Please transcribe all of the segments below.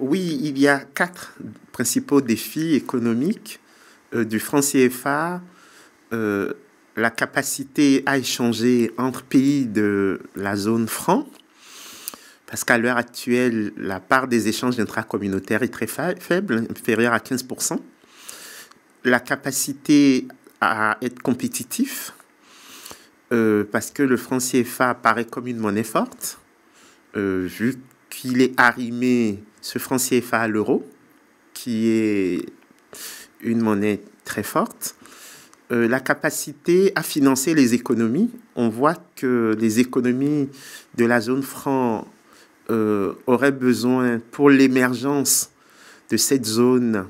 Oui, il y a quatre principaux défis économiques euh, du franc CFA. Euh, la capacité à échanger entre pays de la zone franc, parce qu'à l'heure actuelle, la part des échanges intracommunautaires est très faible, inférieure à 15%. La capacité à être compétitif, euh, parce que le franc CFA paraît comme une monnaie forte, vu qu'il est arrimé ce franc CFA à l'euro, qui est une monnaie très forte, euh, la capacité à financer les économies. On voit que les économies de la zone franc euh, auraient besoin, pour l'émergence de cette zone,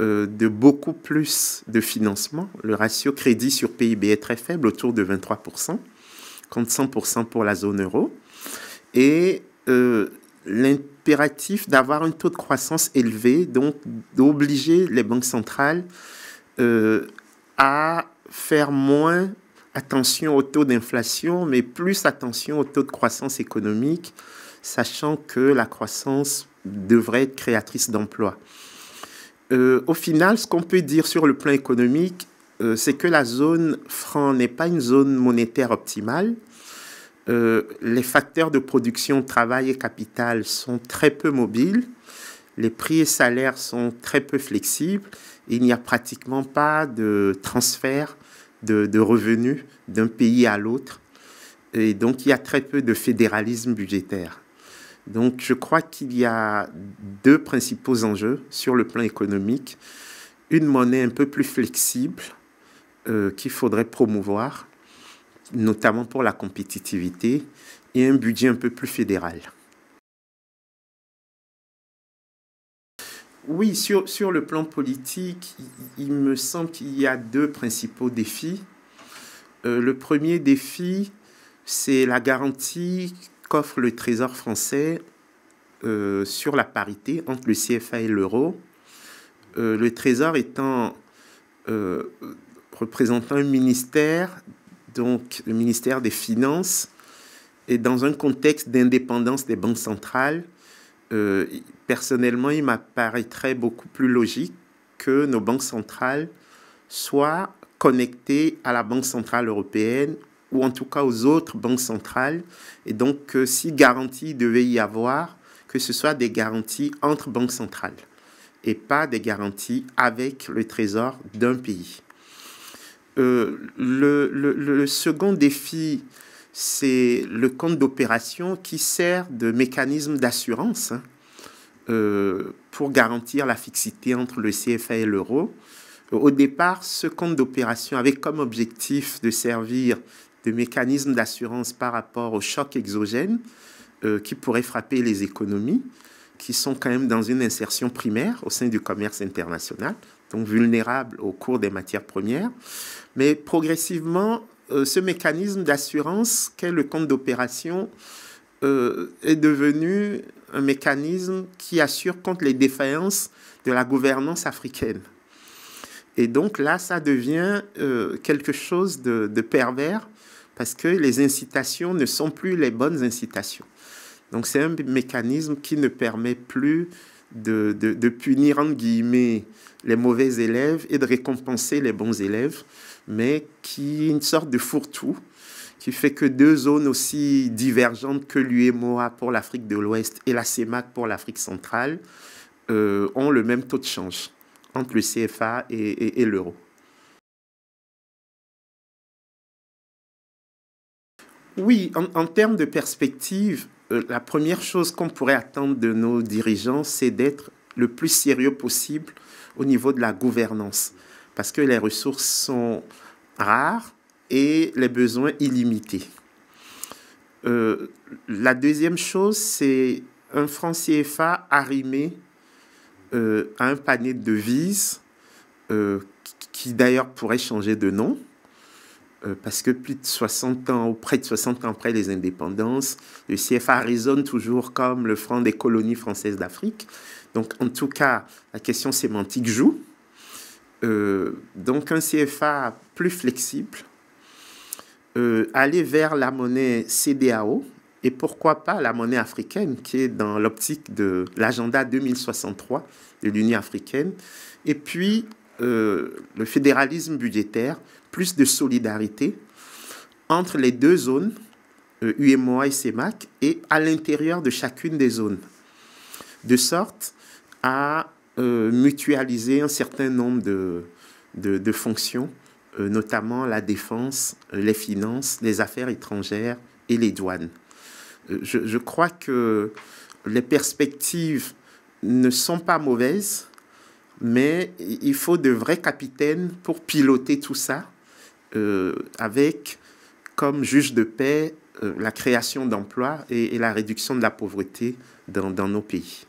euh, de beaucoup plus de financement. Le ratio crédit sur PIB est très faible, autour de 23%, contre 100% pour la zone euro. Et l'impératif d'avoir un taux de croissance élevé, donc d'obliger les banques centrales euh, à faire moins attention au taux d'inflation, mais plus attention au taux de croissance économique, sachant que la croissance devrait être créatrice d'emplois. Euh, au final, ce qu'on peut dire sur le plan économique, euh, c'est que la zone franc n'est pas une zone monétaire optimale. Euh, les facteurs de production, travail et capital sont très peu mobiles, les prix et salaires sont très peu flexibles, il n'y a pratiquement pas de transfert de, revenus d'un pays à l'autre, et donc il y a très peu de fédéralisme budgétaire. Donc je crois qu'il y a deux principaux enjeux sur le plan économique. Une monnaie un peu plus flexible euh, qu'il faudrait promouvoir notamment pour la compétitivité, et un budget un peu plus fédéral. Oui, sur, le plan politique, il, me semble qu'il y a deux principaux défis. Euh, le premier défi, c'est la garantie qu'offre le Trésor français euh, sur la parité entre le CFA et l'euro. Euh, le Trésor étant représentant un ministère donc le ministère des Finances, et dans un contexte d'indépendance des banques centrales, euh, personnellement, il m'apparaîtrait beaucoup plus logique que nos banques centrales soient connectées à la Banque centrale européenne ou en tout cas aux autres banques centrales. Et donc, euh, si garantie devait y avoir, que ce soit des garanties entre banques centrales et pas des garanties avec le trésor d'un pays. Euh, le, second défi, c'est le compte d'opération qui sert de mécanisme d'assurance hein, euh, pour garantir la fixité entre le CFA et l'euro. Euh, au départ, ce compte d'opération avait comme objectif de servir de mécanisme d'assurance par rapport au choc exogène qui pourrait frapper les économies qui sont quand même dans une insertion primaire au sein du commerce international donc vulnérable au cours des matières premières. Mais progressivement, euh, ce mécanisme d'assurance qu'est le compte d'opération euh, est devenu un mécanisme qui assure contre les défaillances de la gouvernance africaine. Et donc là, ça devient euh, quelque chose de, pervers parce que les incitations ne sont plus les bonnes incitations. Donc c'est un mécanisme qui ne permet plus de, punir, en guillemets, les mauvais élèves et de récompenser les bons élèves, mais qui est une sorte de fourre-tout qui fait que deux zones aussi divergentes que l'UMOA pour l'Afrique de l'Ouest et la CEMAC pour l'Afrique centrale euh, ont le même taux de change entre le CFA et, l'euro. Oui, en, en termes de perspective, euh, la première chose qu'on pourrait attendre de nos dirigeants, c'est d'être le plus sérieux possible au niveau de la gouvernance, parce que les ressources sont rares et les besoins illimités. Euh, la deuxième chose, c'est un franc CFA arrimé euh, à un panier de devises, qui d'ailleurs pourrait changer de nom, euh, parce que plus de 60 ans, ou près de 60 ans après les indépendances, le CFA résonne toujours comme le franc des colonies françaises d'Afrique. Donc, en tout cas, la question sémantique joue. Euh, donc, un CFA plus flexible, euh, aller vers la monnaie CDAO, et pourquoi pas la monnaie africaine qui est dans l'optique de l'agenda 2063 de l'Union africaine. Et puis, euh, le fédéralisme budgétaire, plus de solidarité entre les deux zones, UMOA euh, et CEMAC, et à l'intérieur de chacune des zones, de sorte à euh, mutualiser un certain nombre de, de, fonctions, notamment la défense, les finances, les affaires étrangères et les douanes. je crois que les perspectives ne sont pas mauvaises, mais il faut de vrais capitaines pour piloter tout ça, euh, avec comme juge de paix euh, la création d'emplois et, la réduction de la pauvreté dans nos pays.